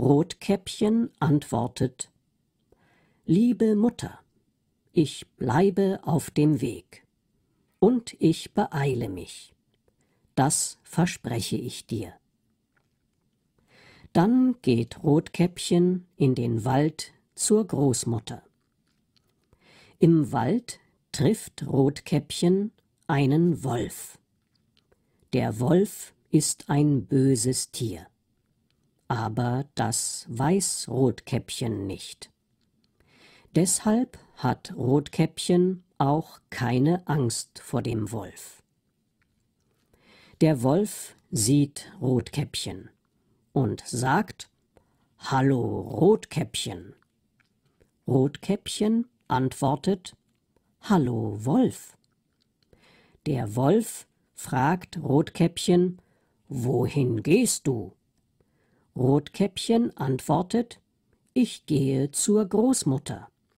Rotkäppchen antwortet Liebe Mutter, ich bleibe auf dem Weg und ich beeile mich. Das verspreche ich dir. Dann geht Rotkäppchen in den Wald zur Großmutter. Im Wald trifft Rotkäppchen einen Wolf. Der Wolf ist ein böses Tier aber das weiß Rotkäppchen nicht. Deshalb hat Rotkäppchen auch keine Angst vor dem Wolf. Der Wolf sieht Rotkäppchen und sagt Hallo Rotkäppchen. Rotkäppchen antwortet Hallo Wolf. Der Wolf fragt Rotkäppchen Wohin gehst du? Rotkäppchen antwortet Ich gehe zur Großmutter.